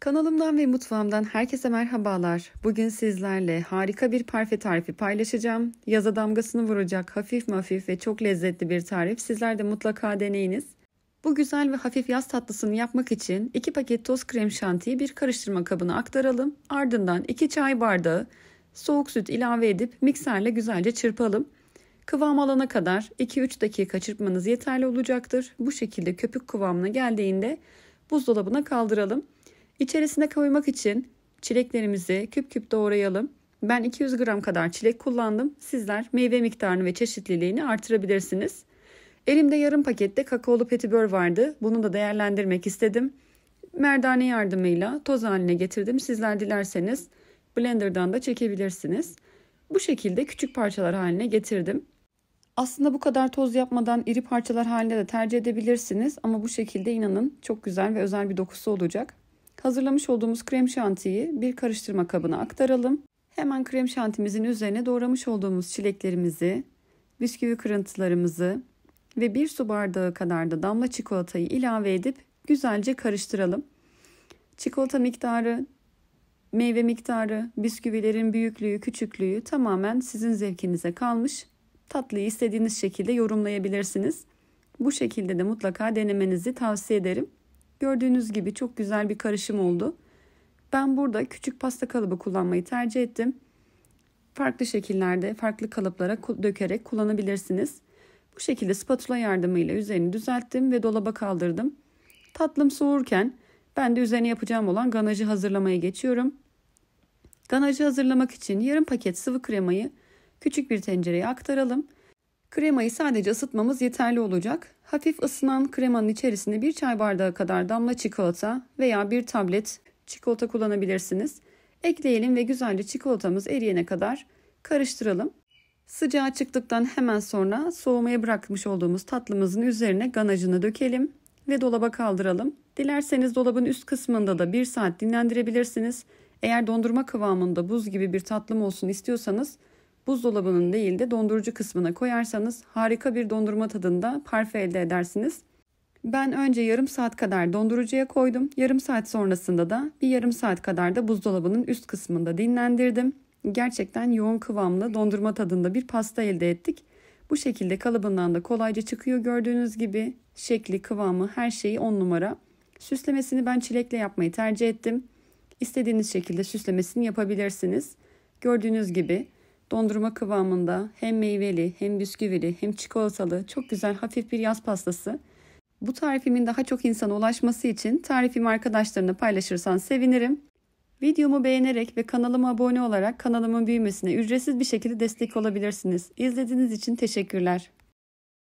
Kanalımdan ve mutfağımdan herkese merhabalar. Bugün sizlerle harika bir parfe tarifi paylaşacağım. Yaza damgasını vuracak hafif mafif ve çok lezzetli bir tarif. Sizler de mutlaka deneyiniz. Bu güzel ve hafif yaz tatlısını yapmak için 2 paket toz krem şantiyi bir karıştırma kabına aktaralım. Ardından 2 çay bardağı soğuk süt ilave edip mikserle güzelce çırpalım. Kıvam alana kadar 2-3 dakika çırpmanız yeterli olacaktır. Bu şekilde köpük kıvamına geldiğinde buzdolabına kaldıralım. İçerisine koymak için çileklerimizi küp küp doğrayalım. Ben 200 gram kadar çilek kullandım. Sizler meyve miktarını ve çeşitliliğini artırabilirsiniz. Elimde yarım pakette kakaolu petibör vardı. Bunu da değerlendirmek istedim. Merdane yardımıyla toz haline getirdim. Sizler dilerseniz blenderdan da çekebilirsiniz. Bu şekilde küçük parçalar haline getirdim. Aslında bu kadar toz yapmadan iri parçalar halinde de tercih edebilirsiniz ama bu şekilde inanın çok güzel ve özel bir dokusu olacak. Hazırlamış olduğumuz krem şantiyi bir karıştırma kabına aktaralım. Hemen krem şantimizin üzerine doğramış olduğumuz çileklerimizi, bisküvi kırıntılarımızı ve bir su bardağı kadar da damla çikolatayı ilave edip güzelce karıştıralım. Çikolata miktarı, meyve miktarı, bisküvilerin büyüklüğü, küçüklüğü tamamen sizin zevkinize kalmış. Tatlıyı istediğiniz şekilde yorumlayabilirsiniz. Bu şekilde de mutlaka denemenizi tavsiye ederim. Gördüğünüz gibi çok güzel bir karışım oldu. Ben burada küçük pasta kalıbı kullanmayı tercih ettim. Farklı şekillerde, farklı kalıplara dökerek kullanabilirsiniz. Bu şekilde spatula yardımıyla üzerini düzelttim ve dolaba kaldırdım. Tatlım soğurken ben de üzerine yapacağım olan ganajı hazırlamaya geçiyorum. Ganajı hazırlamak için yarım paket sıvı kremayı küçük bir tencereye aktaralım Kremayı sadece ısıtmamız yeterli olacak. Hafif ısınan kremanın içerisine bir çay bardağı kadar damla çikolata veya bir tablet çikolata kullanabilirsiniz. Ekleyelim ve güzelce çikolatamız eriyene kadar karıştıralım. Sıcağı çıktıktan hemen sonra soğumaya bırakmış olduğumuz tatlımızın üzerine ganajını dökelim ve dolaba kaldıralım. Dilerseniz dolabın üst kısmında da 1 saat dinlendirebilirsiniz. Eğer dondurma kıvamında buz gibi bir tatlım olsun istiyorsanız buzdolabının değil de dondurucu kısmına koyarsanız harika bir dondurma tadında parfe elde edersiniz. Ben önce yarım saat kadar dondurucuya koydum. Yarım saat sonrasında da bir yarım saat kadar da buzdolabının üst kısmında dinlendirdim. Gerçekten yoğun kıvamlı dondurma tadında bir pasta elde ettik. Bu şekilde kalıbından da kolayca çıkıyor gördüğünüz gibi. Şekli, kıvamı, her şeyi on numara. Süslemesini ben çilekle yapmayı tercih ettim. İstediğiniz şekilde süslemesini yapabilirsiniz. Gördüğünüz gibi Dondurma kıvamında hem meyveli hem bisküvili hem çikolatalı çok güzel hafif bir yaz pastası. Bu tarifimin daha çok insana ulaşması için tarifimi arkadaşlarına paylaşırsan sevinirim. Videomu beğenerek ve kanalıma abone olarak kanalımın büyümesine ücretsiz bir şekilde destek olabilirsiniz. İzlediğiniz için teşekkürler.